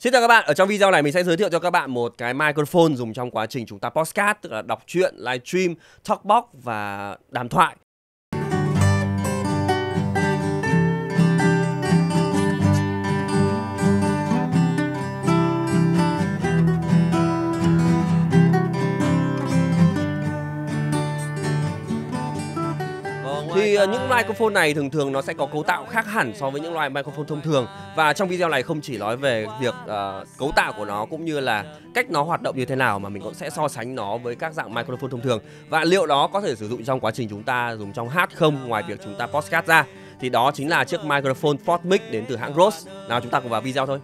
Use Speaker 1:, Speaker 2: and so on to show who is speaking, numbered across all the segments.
Speaker 1: Xin chào các bạn, ở trong video này mình sẽ giới thiệu cho các bạn một cái microphone dùng trong quá trình chúng ta podcast, tức là đọc truyện, livestream, talkbox và đàm thoại. Ờ, những microphone này thường thường nó sẽ có cấu tạo khác hẳn so với những loại microphone thông thường và trong video này không chỉ nói về việc uh, cấu tạo của nó cũng như là cách nó hoạt động như thế nào mà mình cũng sẽ so sánh nó với các dạng microphone thông thường và liệu nó có thể sử dụng trong quá trình chúng ta dùng trong hát không ngoài việc chúng ta podcast ra thì đó chính là chiếc microphone Podmic đến từ hãng rose Nào chúng ta cùng vào video thôi.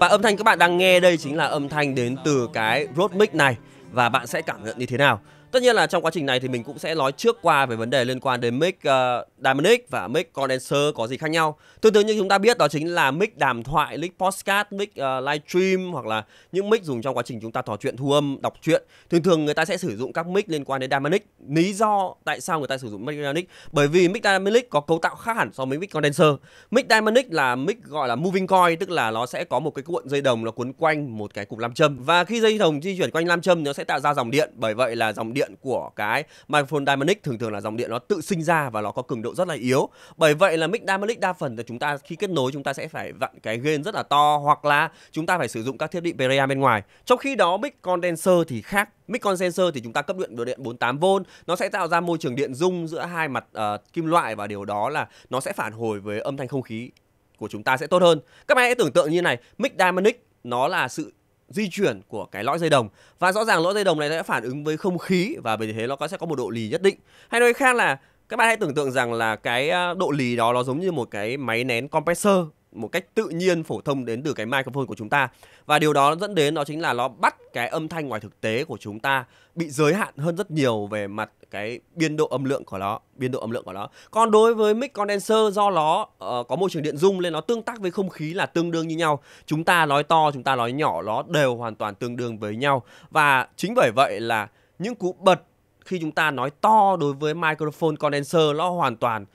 Speaker 1: Và âm thanh các bạn đang nghe đây chính là âm thanh đến từ cái Rode mic này và bạn sẽ cảm nhận như thế nào? Tất nhiên là trong quá trình này thì mình cũng sẽ nói trước qua về vấn đề liên quan đến mic uh, ờ, dynamic và mic condenser có gì khác nhau. Tương tự như chúng ta biết đó chính là mic đàm thoại, mic podcast, mic uh, ờ, livestream hoặc là những mic dùng trong quá trình chúng ta trò chuyện thu âm, đọc truyện. Thường thường người ta sẽ sử dụng các mic liên quan đến dynamic. Lý do tại sao người ta sử dụng mic dynamic? Bởi vì mic dynamic có cấu tạo khác hẳn so với mic condenser. Mic dynamic là mic gọi là moving coil tức là nó sẽ có một cái cuộn dây đồng nó cuốn quanh một cái cục nam châm và khi dây đồng di chuyển quanh nam châm nó sẽ tạo ra dòng điện. Bởi vậy là dòng điện điện của cái microphone dynamic thường thường là dòng điện nó tự sinh ra và nó có cường độ rất là yếu bởi vậy là mic dynamic đa phần là chúng ta khi kết nối chúng ta sẽ phải vặn cái gain rất là to hoặc là chúng ta phải sử dụng các thiết bị PRA bên ngoài trong khi đó mic condenser thì khác mic condenser thì chúng ta cấp điện đồ điện 48V nó sẽ tạo ra môi trường điện dung giữa hai mặt uh, kim loại và điều đó là nó sẽ phản hồi với âm thanh không khí của chúng ta sẽ tốt hơn các bạn hãy tưởng tượng như này mic dynamic nó là sự di chuyển của cái lõi dây đồng và rõ ràng lõi dây đồng này sẽ phản ứng với không khí và vì thế nó có sẽ có một độ lì nhất định hay nói khác là các bạn hãy tưởng tượng rằng là cái à, độ lì đó nó giống như một cái máy nén compressor một cách tự nhiên phổ thông đến từ cái microphone của chúng ta và điều đó dẫn đến đó chính là nó bắt cái âm thanh ngoài thực tế của chúng ta bị giới hạn hơn rất nhiều về mặt cái biên độ âm lượng của nó biên độ âm lượng của nó còn đối với mic condenser do nó uh, có môi trường điện dung nên nó tương tác với không khí là tương đương như nhau chúng ta nói to chúng ta nói nhỏ nó đều hoàn toàn tương đương với nhau và chính bởi vậy là những cú bật khi chúng ta nói to đối với microphone condenser nó hoàn toàn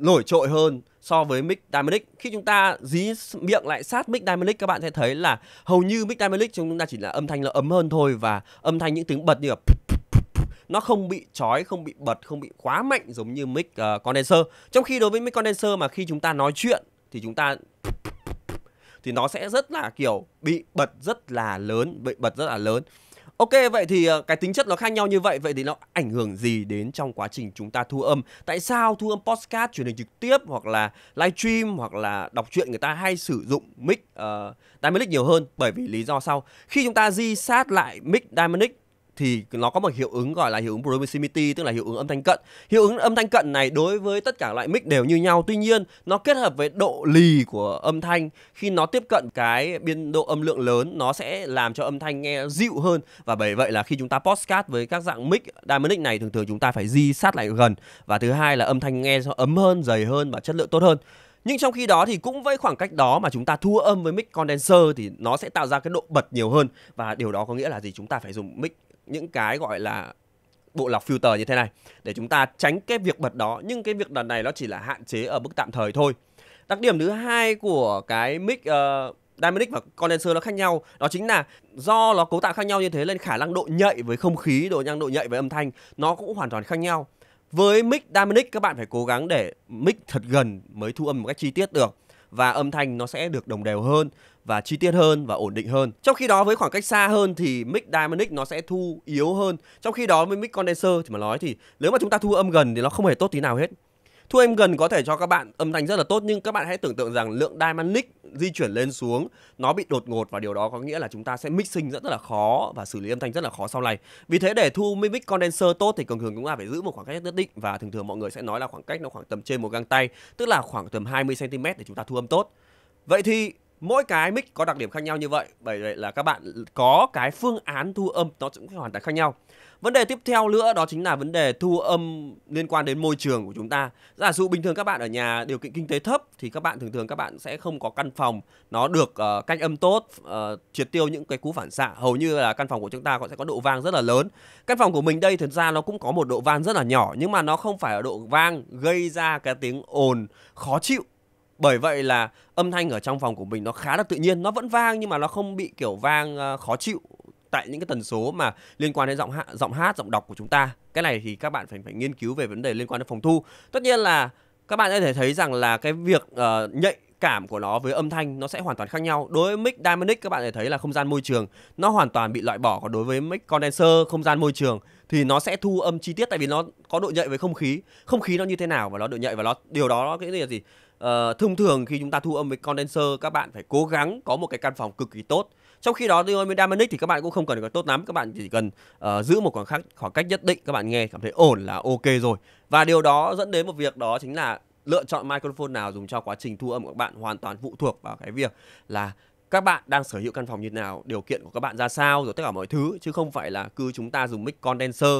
Speaker 1: nổi trội hơn so với mic Dynamic. Khi chúng ta dí miệng lại sát mic Dynamic các bạn sẽ thấy là hầu như mic Dynamic chúng ta chỉ là âm thanh là ấm hơn thôi và âm thanh những tiếng bật như là nó không bị chói, không bị bật, không bị quá mạnh giống như mic uh, ờ, condenser. Trong khi đối với mic condenser mà khi chúng ta nói chuyện thì chúng ta thì nó sẽ rất là kiểu bị bật rất là lớn, bị bật rất là lớn. Ok vậy thì ờ, cái tính chất nó khác nhau như vậy vậy thì nó ảnh hưởng gì đến trong quá trình chúng ta thu âm? Tại sao thu âm podcast truyền hình trực tiếp hoặc là live stream hoặc là đọc truyện người ta hay sử dụng mic uh, dynamic nhiều hơn bởi vì lý do sau. Khi chúng ta di sát lại mic dynamic thì nó có một hiệu ứng gọi là hiệu ứng proximity tức là hiệu ứng âm thanh cận hiệu ứng âm thanh cận này đối với tất cả loại mic đều như nhau tuy nhiên nó kết hợp với độ lì của âm thanh khi nó tiếp cận cái biên độ âm lượng lớn nó sẽ làm cho âm thanh nghe dịu hơn và bởi vậy là khi chúng ta podcast với các dạng mic dynamic này thường thường chúng ta phải di sát lại gần và thứ hai là âm thanh nghe ấm hơn dày hơn và chất lượng tốt hơn nhưng trong khi đó thì cũng với khoảng cách đó mà chúng ta thu âm với mic condenser thì nó sẽ tạo ra cái độ bật nhiều hơn và điều đó có nghĩa là gì chúng ta phải dùng mic những cái gọi là bộ lọc filter như thế này để chúng ta tránh cái việc bật đó nhưng cái việc lần này nó chỉ là hạn chế ở mức tạm thời thôi đặc điểm thứ hai của cái mic uh, dynamic và condenser nó khác nhau đó chính là do nó cấu tạo khác nhau như thế nên khả năng độ nhạy với không khí độ nhang độ nhạy với âm thanh nó cũng hoàn toàn khác nhau với mic dynamic các bạn phải cố gắng để mic thật gần mới thu âm một cách chi tiết được và âm thanh nó sẽ được đồng đều hơn và chi tiết hơn và ổn định hơn. Trong khi đó với khoảng cách xa hơn thì mic dynamic nó sẽ thu yếu hơn. Trong khi đó với mic condenser thì mà nói thì nếu mà chúng ta thu âm gần thì nó không hề tốt tí nào hết. Thu âm gần có thể cho các bạn âm thanh rất là tốt nhưng các bạn hãy tưởng tượng rằng lượng dynamic di chuyển lên xuống nó bị đột ngột và điều đó có nghĩa là chúng ta sẽ mixing rất, là khó và xử lý âm thanh rất là khó sau này. Vì thế để thu mimic condenser tốt thì thường thường chúng ta phải giữ một khoảng cách nhất định và thường thường mọi người sẽ nói là khoảng cách nó khoảng tầm trên một găng tay, tức là khoảng tầm 20 cm để chúng ta thu âm tốt. Vậy thì mỗi cái mic có đặc điểm khác nhau như vậy bởi vậy là các bạn có cái phương án thu âm nó cũng hoàn toàn khác nhau vấn đề tiếp theo nữa đó chính là vấn đề thu âm liên quan đến môi trường của chúng ta giả dụ bình thường các bạn ở nhà điều kiện kinh tế thấp thì các bạn thường thường các bạn sẽ không có căn phòng nó được uh, cách âm tốt uh, triệt tiêu những cái cú phản xạ hầu như là căn phòng của chúng ta cũng sẽ có độ vang rất là lớn căn phòng của mình đây thật ra nó cũng có một độ vang rất là nhỏ nhưng mà nó không phải ở độ vang gây ra cái tiếng ồn khó chịu bởi vậy là âm thanh ở trong phòng của mình nó khá là tự nhiên nó vẫn vang nhưng mà nó không bị kiểu vang ờ, khó chịu tại những cái tần số mà liên quan đến giọng hát, giọng hát, giọng đọc của chúng ta. Cái này thì các bạn phải phải nghiên cứu về vấn đề liên quan đến phòng thu. Tất nhiên là các bạn có thể thấy rằng là cái việc uh, nhạy cảm của nó với âm thanh nó sẽ hoàn toàn khác nhau. Đối với mic dynamic các bạn thể thấy là không gian môi trường nó hoàn toàn bị loại bỏ còn đối với mic condenser không gian môi trường thì nó sẽ thu âm chi tiết tại vì nó có độ nhạy với không khí. Không khí nó như thế nào và nó độ nhạy và nó điều đó nó cái gì là gì? uh, thông thường khi chúng ta thu âm với condenser các bạn phải cố gắng có một cái căn phòng cực kỳ tốt trong khi đó với Dynamic thì các bạn cũng không cần phải tốt lắm các bạn chỉ cần uh, giữ một khoảng cách khoảng cách nhất định các bạn nghe cảm thấy ổn là ok rồi và điều đó dẫn đến một việc đó chính là lựa chọn microphone nào dùng cho quá trình thu âm của các bạn hoàn toàn phụ thuộc vào cái việc là các bạn đang sở hữu căn phòng như thế nào, điều kiện của các bạn ra sao rồi tất cả mọi thứ chứ không phải là cứ chúng ta dùng mic condenser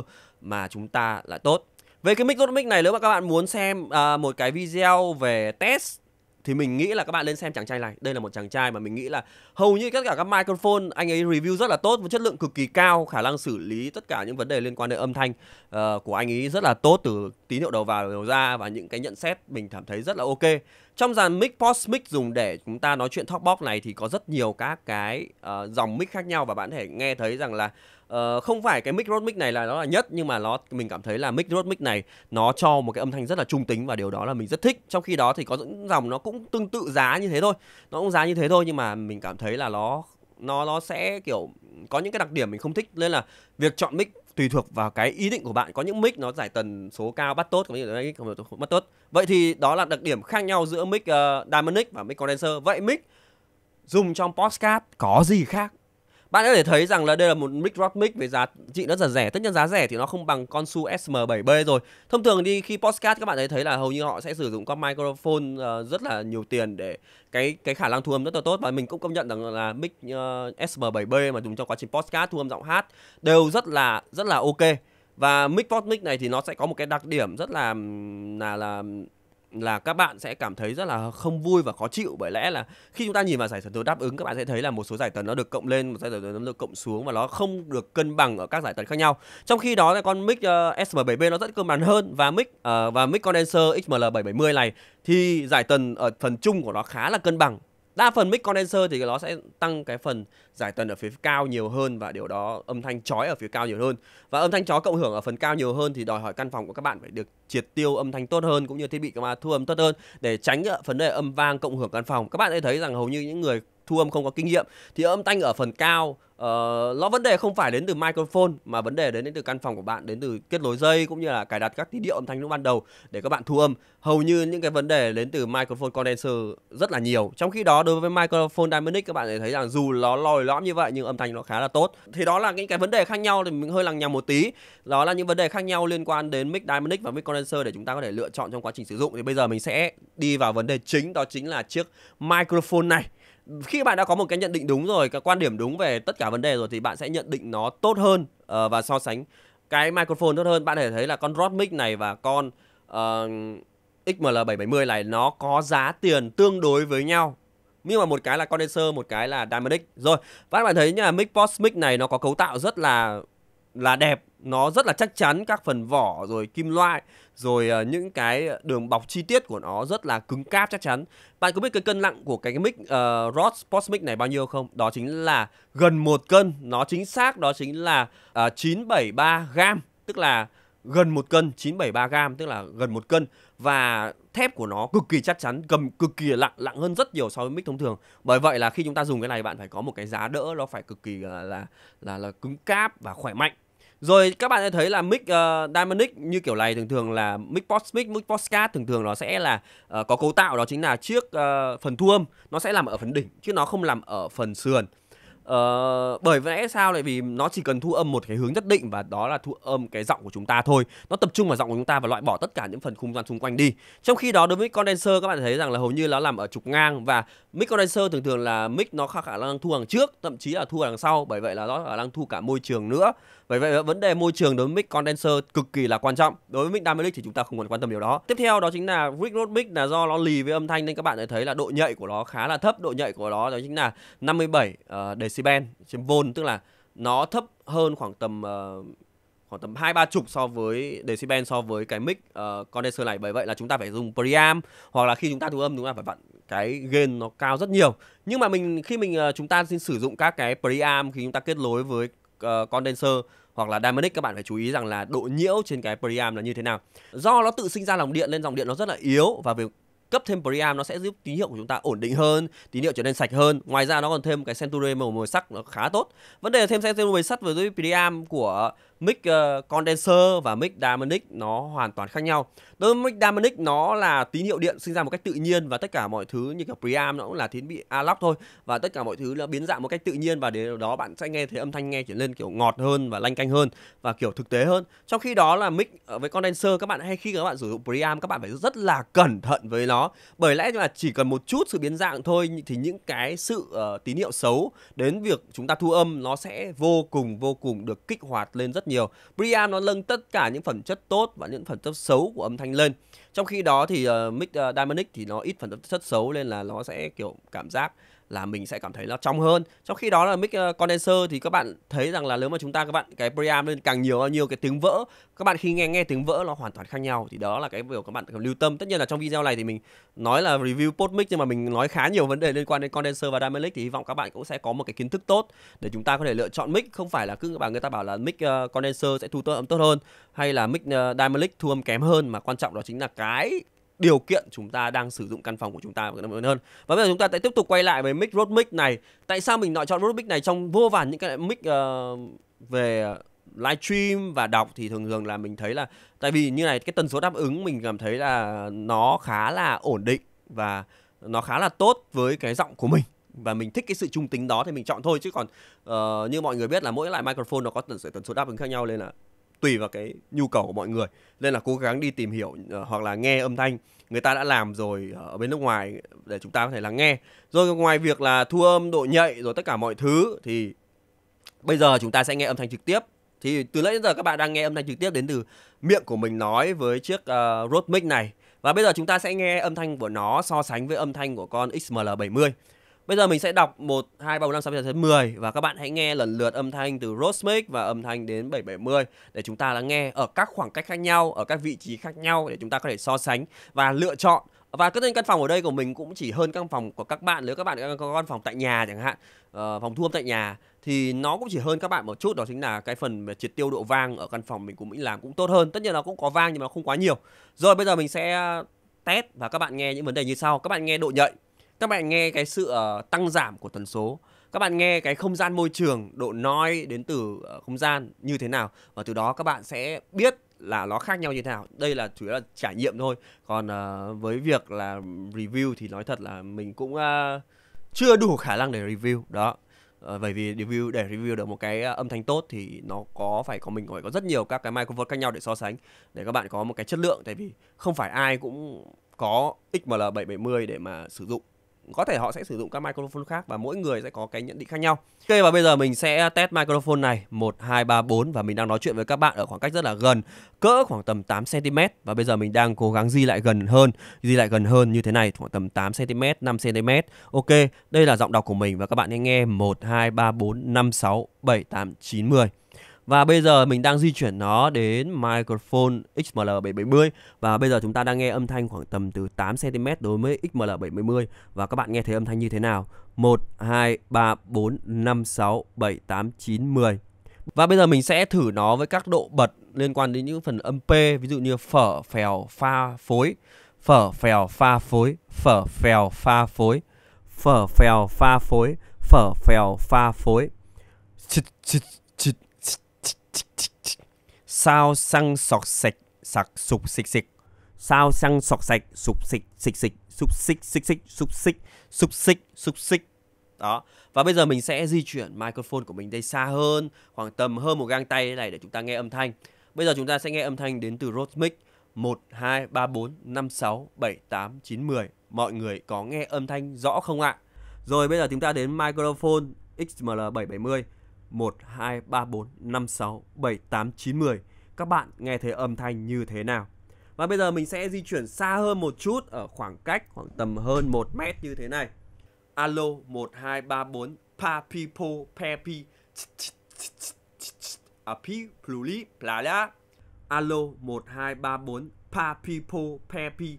Speaker 1: mà chúng ta lại tốt về cái mic rốt mic này nếu mà các bạn muốn xem à, một cái video về test thì mình nghĩ là các bạn lên xem chàng trai này. Đây là một chàng trai mà mình nghĩ là hầu như tất cả các microphone anh ấy review rất là tốt và chất lượng cực kỳ cao, khả năng xử lý tất cả những vấn đề liên quan đến âm thanh uh, của anh ấy rất là tốt từ tín hiệu đầu vào đầu ra và những cái nhận xét mình cảm thấy rất là ok. Trong dàn mic post mic dùng để chúng ta nói chuyện talk box này thì có rất nhiều các cái uh, dòng mic khác nhau và bạn có thể nghe thấy rằng là uh, không phải cái mic Rode mic này là nó là nhất nhưng mà nó mình cảm thấy là mic Rode mic này nó cho một cái âm thanh rất là trung tính và điều đó là mình rất thích trong khi đó thì có những dòng nó cũng tương tự giá như thế thôi nó cũng giá như thế thôi nhưng mà mình cảm thấy là nó nó nó sẽ kiểu có những cái đặc điểm mình không thích nên là việc chọn mic tùy thuộc vào cái ý định của bạn có những mic nó giải tần số cao bắt tốt có những mic bắt tốt vậy thì đó là đặc điểm khác nhau giữa mic uh, ờ, Dynamic và mic condenser vậy mic dùng trong podcast có gì khác bạn có thể thấy rằng là đây là một mic rod mic với giá trị rất là rẻ. Tất nhiên giá rẻ thì nó không bằng con Su SM7B rồi. Thông thường đi khi podcast các bạn ấy thấy là hầu như họ sẽ sử dụng con microphone uh, rất là nhiều tiền để cái cái khả năng thu âm rất là tốt và mình cũng công nhận rằng là mic uh, ờ, SM7B mà dùng trong quá trình podcast thu âm giọng hát đều rất là rất là ok. Và mic podcast mic này thì nó sẽ có một cái đặc điểm rất là là là là các bạn sẽ cảm thấy rất là không vui và khó chịu bởi lẽ là khi chúng ta nhìn vào giải tần số đáp ứng các bạn sẽ thấy là một số giải tần nó được cộng lên một giải tần nó được cộng xuống và nó không được cân bằng ở các giải tần khác nhau trong khi đó là con mic uh, ờ, SM7B nó rất cân bằng hơn và mic uh, và mic condenser XML770 này thì giải tần ở phần chung của nó khá là cân bằng đa phần mic condenser thì nó sẽ tăng cái phần giải tần ở phía cao nhiều hơn và điều đó âm thanh chói ở phía cao nhiều hơn và âm thanh chói cộng hưởng ở phần cao nhiều hơn thì đòi hỏi căn phòng của các bạn phải được triệt tiêu âm thanh tốt hơn cũng như thiết bị các bạn thu âm tốt hơn để tránh vấn ờ, đề âm vang cộng hưởng căn phòng các bạn sẽ thấy rằng hầu như những người thu âm không có kinh nghiệm thì âm thanh ở phần cao Ờ, nó vấn đề không phải đến từ microphone mà vấn đề đến từ căn phòng của bạn đến từ kết nối dây cũng như là cài đặt các tín hiệu âm thanh lúc ban đầu để các bạn thu âm hầu như những cái vấn đề đến từ microphone condenser rất là nhiều trong khi đó đối với microphone dynamic các bạn sẽ thấy rằng dù nó lòi lõm như vậy nhưng âm thanh nó khá là tốt thì đó là những cái vấn đề khác nhau thì mình hơi lằng nhằng một tí đó là những vấn đề khác nhau liên quan đến mic dynamic và mic condenser để chúng ta có thể lựa chọn trong quá trình sử dụng thì bây giờ mình sẽ đi vào vấn đề chính đó chính là chiếc microphone này khi bạn đã có một cái nhận định đúng rồi cái quan điểm đúng về tất cả vấn đề rồi thì bạn sẽ nhận định nó tốt hơn uh, và so sánh cái microphone tốt hơn bạn có thể thấy là con Rode mic này và con uh, ờ, XML770 này nó có giá tiền tương đối với nhau nhưng mà một cái là condenser một cái là dynamic rồi và các bạn thấy là mic post mic này nó có cấu tạo rất là là đẹp nó rất là chắc chắn các phần vỏ rồi kim loại rồi uh, những cái đường bọc chi tiết của nó rất là cứng cáp chắc chắn bạn có biết cái cân nặng của cái mic uh, ờ, Rode Sports Mic này bao nhiêu không đó chính là gần một cân nó chính xác đó chính là uh, ờ, 973 gram tức là gần một cân 973 gram tức là gần một cân và thép của nó cực kỳ chắc chắn cầm cực kỳ lặng lặng hơn rất nhiều so với mic thông thường bởi vậy là khi chúng ta dùng cái này bạn phải có một cái giá đỡ nó phải cực kỳ là là là, là cứng cáp và khỏe mạnh rồi các bạn sẽ thấy là mic uh, ờ, Dynamic như kiểu này thường thường là mic post mic mic podcast thường thường nó sẽ là uh, có cấu tạo đó chính là chiếc uh, ờ, phần thu âm nó sẽ làm ở phần đỉnh chứ nó không làm ở phần sườn. Ờ, bởi lẽ sao lại vì nó chỉ cần thu âm một cái hướng nhất định và đó là thu âm cái giọng của chúng ta thôi nó tập trung vào giọng của chúng ta và loại bỏ tất cả những phần khung gian xung quanh đi trong khi đó đối với condenser các bạn thấy rằng là hầu như nó làm ở trục ngang và mic condenser thường thường là mic nó khả năng thu hàng trước thậm chí là thu hàng sau bởi vậy là nó khả năng thu cả môi trường nữa bởi vậy vấn đề môi trường đối với mic condenser cực kỳ là quan trọng đối với mic dynamic thì chúng ta không cần quan tâm điều đó tiếp theo đó chính là rig road mic là do nó lì với âm thanh nên các bạn thấy là độ nhạy của nó khá là thấp độ nhạy của nó đó chính là 57 uh, decibel C-band, chiếm vôn tức là nó thấp hơn khoảng tầm uh, khoảng tầm hai ba chục so với decibel so với cái mic uh, condenser này bởi vậy là chúng ta phải dùng preamp hoặc là khi chúng ta thu âm chúng ta phải vặn cái gain nó cao rất nhiều nhưng mà mình khi mình uh, chúng ta xin sử dụng các cái preamp khi chúng ta kết nối với uh, condenser hoặc là dynamic các bạn phải chú ý rằng là độ nhiễu trên cái preamp là như thế nào do nó tự sinh ra dòng điện nên dòng điện nó rất là yếu và việc cấp thêm Priam nó sẽ giúp tín hiệu của chúng ta ổn định hơn, tín hiệu trở nên sạch hơn. Ngoài ra nó còn thêm cái Centurion màu màu sắc nó khá tốt. Vấn đề là thêm Centurion màu sắc với Priam của mic uh, condenser và mic dynamic nó hoàn toàn khác nhau. Đối với mic dynamic nó là tín hiệu điện sinh ra một cách tự nhiên và tất cả mọi thứ như kiểu preamp nó cũng là thiết bị analog thôi và tất cả mọi thứ là biến dạng một cách tự nhiên và đến đó bạn sẽ nghe thấy âm thanh nghe trở lên kiểu ngọt hơn và lanh canh hơn và kiểu thực tế hơn. Trong khi đó là mic ờ, với condenser các bạn hay khi các bạn sử dụng preamp các bạn phải rất là cẩn thận với nó bởi lẽ là chỉ cần một chút sự biến dạng thôi thì những cái sự uh, tín hiệu xấu đến việc chúng ta thu âm nó sẽ vô cùng vô cùng được kích hoạt lên rất nhiều. Priam nó nâng tất cả những phẩm chất tốt và những phẩm chất xấu của âm thanh lên. Trong khi đó thì uh, mic uh, ờ, Diamonic thì nó ít phẩm chất xấu nên là nó sẽ kiểu cảm giác là mình sẽ cảm thấy nó trong hơn trong khi đó là mic ờ, condenser thì các bạn thấy rằng là nếu mà chúng ta các bạn cái preamp lên càng nhiều bao nhiêu cái tiếng vỡ các bạn khi nghe nghe tiếng vỡ nó hoàn toàn khác nhau thì đó là cái điều các bạn cần lưu tâm tất nhiên là trong video này thì mình nói là review post mic nhưng mà mình nói khá nhiều vấn đề liên quan đến condenser và dynamic thì hy vọng các bạn cũng sẽ có một cái kiến thức tốt để chúng ta có thể lựa chọn mic không phải là cứ các bạn người ta bảo là mic ờ, condenser sẽ thu âm tốt hơn hay là mic ờ, dynamic thu âm kém hơn mà quan trọng đó chính là cái điều kiện chúng ta đang sử dụng căn phòng của chúng ta hơn và bây giờ chúng ta sẽ tiếp tục quay lại với mic Rode mic này tại sao mình lại chọn Rode mic này trong vô vàn những cái mic uh, về livestream và đọc thì thường thường là mình thấy là tại vì như này cái tần số đáp ứng mình cảm thấy là nó khá là ổn định và nó khá là tốt với cái giọng của mình và mình thích cái sự trung tính đó thì mình chọn thôi chứ còn uh, như mọi người biết là mỗi loại microphone nó có tần số, tần số đáp ứng khác nhau nên là tùy vào cái nhu cầu của mọi người nên là cố gắng đi tìm hiểu uh, hoặc là nghe âm thanh người ta đã làm rồi ờ, ở bên nước ngoài để chúng ta có thể lắng nghe rồi ngoài việc là thu âm độ nhạy rồi tất cả mọi thứ thì bây giờ chúng ta sẽ nghe âm thanh trực tiếp thì từ nãy đến giờ các bạn đang nghe âm thanh trực tiếp đến từ miệng của mình nói với chiếc uh, ờ, Rode mic này và bây giờ chúng ta sẽ nghe âm thanh của nó so sánh với âm thanh của con XML70 Bây giờ mình sẽ đọc 1, 2, 3, 4, 5, 6, 7, 8, 9, 10 Và các bạn hãy nghe lần lượt âm thanh từ Rosmic và âm thanh đến 770 Để chúng ta lắng nghe ở các khoảng cách khác nhau, ở các vị trí khác nhau Để chúng ta có thể so sánh và lựa chọn và cái căn phòng ở đây của mình cũng chỉ hơn căn phòng của các bạn nếu các bạn có căn phòng tại nhà chẳng hạn ờ, phòng thu âm tại nhà thì nó cũng chỉ hơn các bạn một chút đó chính là cái phần về triệt tiêu độ vang ở căn phòng mình cũng nghĩ làm cũng tốt hơn tất nhiên nó cũng có vang nhưng mà không quá nhiều rồi bây giờ mình sẽ test và các bạn nghe những vấn đề như sau các bạn nghe độ nhạy các bạn nghe cái sự ờ, tăng giảm của tần số các bạn nghe cái không gian môi trường độ nói đến từ ờ, không gian như thế nào và từ đó các bạn sẽ biết là nó khác nhau như thế nào đây là chủ yếu là trải nghiệm thôi còn uh, với việc là review thì nói thật là mình cũng uh, chưa đủ khả năng để review đó uh, bởi vì review để review được một cái âm thanh tốt thì nó có phải có mình phải có rất nhiều các cái microphone khác nhau để so sánh để các bạn có một cái chất lượng tại vì không phải ai cũng có XML770 để mà sử dụng có thể họ sẽ sử dụng các microphone khác và mỗi người sẽ có cái nhận định khác nhau. Ok và bây giờ mình sẽ test microphone này 1 2 3 4 và mình đang nói chuyện với các bạn ở khoảng cách rất là gần, cỡ khoảng tầm 8 cm và bây giờ mình đang cố gắng di lại gần hơn, di lại gần hơn như thế này khoảng tầm 8 cm, 5 cm. Ok, đây là giọng đọc của mình và các bạn hãy nghe 1 2 3 4 5 6 7 8 9 10. Và bây giờ mình đang di chuyển nó đến microphone XML770 và bây giờ chúng ta đang nghe âm thanh khoảng tầm từ 8 cm đối với XML770 và các bạn nghe thấy âm thanh như thế nào? 1 2 3 4 5 6 7 8 9 10. Và bây giờ mình sẽ thử nó với các độ bật liên quan đến những phần âm P ví dụ như phở phèo pha phối, phở phèo pha phối, phở phèo pha phối, phở phèo pha phối, phở phèo pha phối. Phở, phèo, pha phối. Phở, phèo, pha phối sao xăng sọt sạch sặc sụp xịch xịch sao xăng sọt sạch sụp xịch xịch xịch sụp xịch xịch xịch sụp xịch sụp xịch sụp xịch đó và bây giờ mình sẽ di chuyển microphone của mình đây xa hơn khoảng tầm hơn một gang tay này để chúng ta nghe âm thanh bây giờ chúng ta sẽ nghe âm thanh đến từ Rode mic 1 2 3 4 5 6 7 8 9 10 mọi người có nghe âm thanh rõ không ạ à? rồi bây giờ chúng ta đến microphone XML770 1, 2, 3, 4, 5, 6, 7, 8, 9, 10 Các bạn nghe thấy âm thanh như thế nào? Và bây giờ mình sẽ di chuyển xa hơn một chút ở khoảng cách khoảng tầm hơn 1 mét như thế này Alo 1234 pa pipo pe pi a à, pi pluli pla la Alo 1234 pa pipo pe pi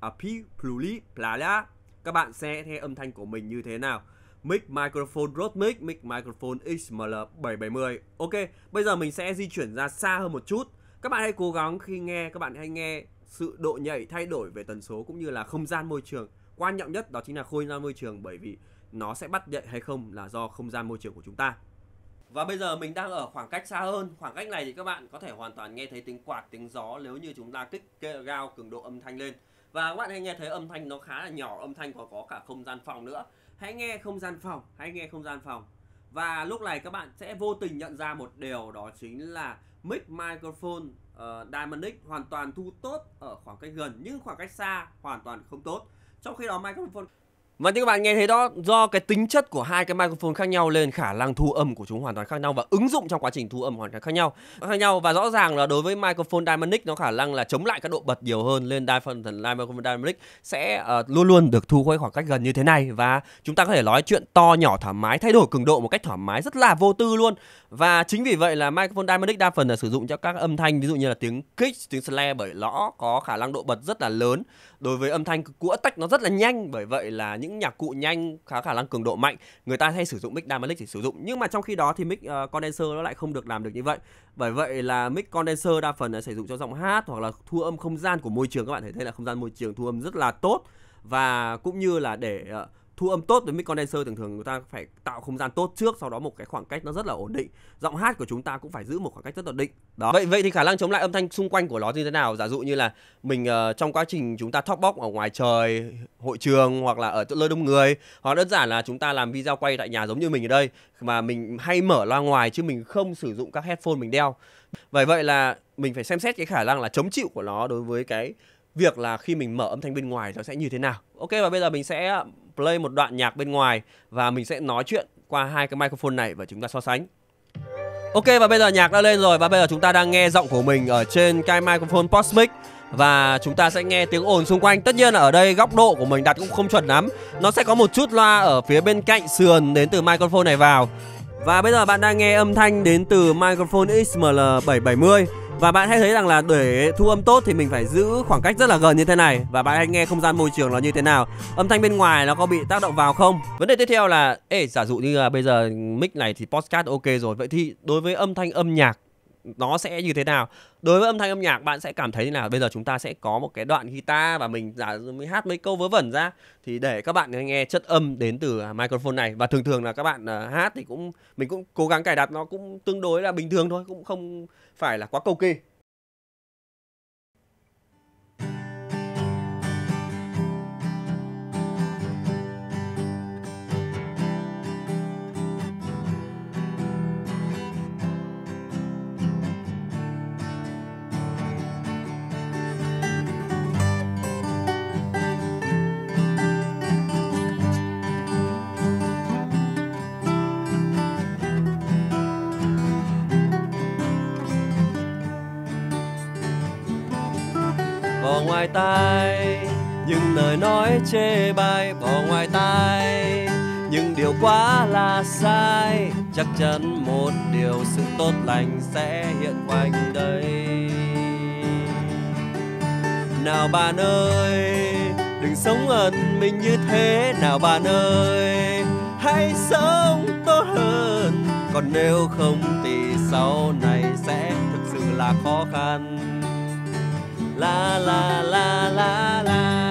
Speaker 1: a à, pi pluli pla la Các bạn sẽ nghe âm thanh của mình như thế nào? mic microphone Rode mic mic microphone XML770 ok bây giờ mình sẽ di chuyển ra xa hơn một chút các bạn hãy cố gắng khi nghe các bạn hãy nghe sự độ nhảy thay đổi về tần số cũng như là không gian môi trường quan trọng nhất đó chính là không gian môi trường bởi vì nó sẽ bắt nhạy hay không là do không gian môi trường của chúng ta và bây giờ mình đang ở khoảng cách xa hơn khoảng cách này thì các bạn có thể hoàn toàn nghe thấy tiếng quạt tiếng gió nếu như chúng ta kích cao cường độ âm thanh lên và các bạn hãy nghe thấy âm thanh nó khá là nhỏ âm thanh còn có cả không gian phòng nữa hãy nghe không gian phòng hãy nghe không gian phòng và lúc này các bạn sẽ vô tình nhận ra một điều đó chính là mic microphone uh, ờ, Dynamic hoàn toàn thu tốt ở khoảng cách gần nhưng khoảng cách xa hoàn toàn không tốt trong khi đó microphone và như các bạn nghe thấy đó, do cái tính chất của hai cái microphone khác nhau lên khả năng thu âm của chúng hoàn toàn khác nhau và ứng dụng trong quá trình thu âm hoàn toàn khác nhau. Khác nhau và rõ ràng là đối với microphone dynamic nó khả năng là chống lại các độ bật nhiều hơn lên đai phần thần microphone dynamic sẽ uh, luôn luôn được thu quay khoảng cách gần như thế này và chúng ta có thể nói chuyện to nhỏ thoải mái thay đổi cường độ một cách thoải mái rất là vô tư luôn. Và chính vì vậy là microphone dynamic đa phần là sử dụng cho các âm thanh ví dụ như là tiếng kick, tiếng snare bởi lõ có khả năng độ bật rất là lớn. Đối với âm thanh của tách nó rất là nhanh bởi vậy là những những nhạc cụ nhanh khá khả năng cường độ mạnh người ta hay sử dụng mic dynamic để sử dụng nhưng mà trong khi đó thì mic uh, condenser nó lại không được làm được như vậy bởi vậy là mic condenser đa phần là sử dụng cho giọng hát hoặc là thu âm không gian của môi trường các bạn thấy đây là không gian môi trường thu âm rất là tốt và cũng như là để uh, thu âm tốt với mic condenser thường thường chúng ta phải tạo không gian tốt trước sau đó một cái khoảng cách nó rất là ổn định giọng hát của chúng ta cũng phải giữ một khoảng cách rất ổn định đó vậy vậy thì khả năng chống lại âm thanh xung quanh của nó như thế nào giả dụ như là mình uh, trong quá trình chúng ta talk box ở ngoài trời hội trường hoặc là ở nơi đông người hoặc đơn giản là chúng ta làm video quay tại nhà giống như mình ở đây mà mình hay mở loa ngoài chứ mình không sử dụng các headphone mình đeo vậy vậy là mình phải xem xét cái khả năng là chống chịu của nó đối với cái việc là khi mình mở âm thanh bên ngoài nó sẽ như thế nào. Ok và bây giờ mình sẽ play một đoạn nhạc bên ngoài và mình sẽ nói chuyện qua hai cái microphone này và chúng ta so sánh. Ok và bây giờ nhạc đã lên rồi và bây giờ chúng ta đang nghe giọng của mình ở trên cái microphone Postmic và chúng ta sẽ nghe tiếng ồn xung quanh tất nhiên là ở đây góc độ của mình đặt cũng không chuẩn lắm nó sẽ có một chút loa ở phía bên cạnh sườn đến từ microphone này vào và bây giờ bạn đang nghe âm thanh đến từ microphone XML770 và bạn hãy thấy rằng là để thu âm tốt thì mình phải giữ khoảng cách rất là gần như thế này Và bạn hãy nghe không gian môi trường nó như thế nào Âm thanh bên ngoài nó có bị tác động vào không Vấn đề tiếp theo là Ê giả dụ như là bây giờ mic này thì podcast ok rồi Vậy thì đối với âm thanh âm nhạc nó sẽ như thế nào đối với âm thanh âm nhạc bạn sẽ cảm thấy như nào bây giờ chúng ta sẽ có một cái đoạn guitar và mình giả mình hát mấy câu vớ vẩn ra thì để các bạn nghe chất âm đến từ à, microphone này và thường thường là các bạn à, hát thì cũng mình cũng cố gắng cài đặt nó cũng tương đối là bình thường thôi cũng không phải là quá cầu kỳ ngoài tai những lời nói chê bai bỏ ngoài tai những điều quá là sai chắc chắn một điều sự tốt lành sẽ hiện quanh đây nào bạn ơi đừng sống ẩn mình như thế nào bạn ơi hãy sống tốt hơn còn nếu không thì sau này sẽ thực sự là khó khăn 啦啦啦啦啦。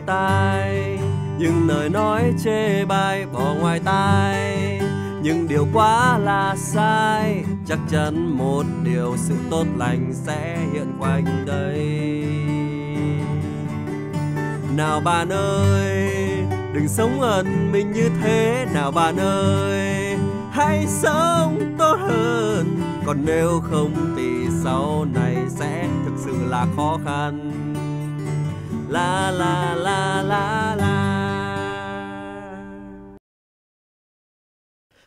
Speaker 1: ngoài tai những lời nói chê bai bỏ ngoài tai những điều quá là sai chắc chắn một điều sự tốt lành sẽ hiện quanh đây nào bạn ơi đừng sống ẩn mình như thế nào bạn ơi hãy sống tốt hơn còn nếu không thì sau này sẽ thực sự là khó khăn la la la la la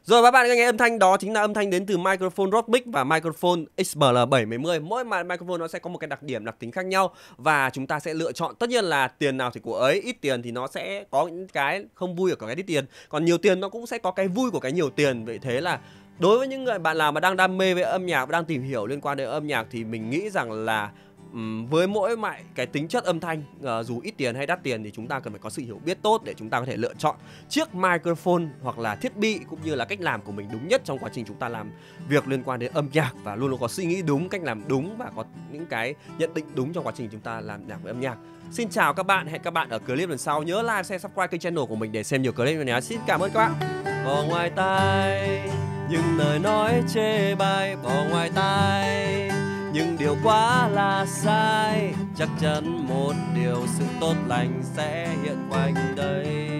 Speaker 1: Rồi và bạn nghe âm thanh đó chính là âm thanh đến từ microphone Rode mic và microphone XBL710 Mỗi màn microphone nó sẽ có một cái đặc điểm, đặc tính khác nhau Và chúng ta sẽ lựa chọn tất nhiên là tiền nào thì của ấy Ít tiền thì nó sẽ có những cái không vui ở cái ít tiền Còn nhiều tiền nó cũng sẽ có cái vui của cái nhiều tiền Vậy thế là đối với những người bạn nào mà đang đam mê với âm nhạc và đang tìm hiểu liên quan đến âm nhạc thì mình nghĩ rằng là với mỗi mại cái tính chất âm thanh ờ, dù ít tiền hay đắt tiền thì chúng ta cần phải có sự hiểu biết tốt để chúng ta có thể lựa chọn chiếc microphone hoặc là thiết bị cũng như là cách làm của mình đúng nhất trong quá trình chúng ta làm việc liên quan đến âm nhạc và luôn luôn có suy nghĩ đúng cách làm đúng và có những cái nhận định đúng trong quá trình chúng ta làm nhạc với âm nhạc xin chào các bạn hẹn các bạn ở clip lần sau nhớ like share subscribe kênh channel của mình để xem nhiều clip nhé xin cảm ơn các bạn bỏ ngoài tai những lời nói chê bai bỏ ngoài tai nhưng điều quá là sai chắc chắn một điều sự tốt lành sẽ hiện quanh đây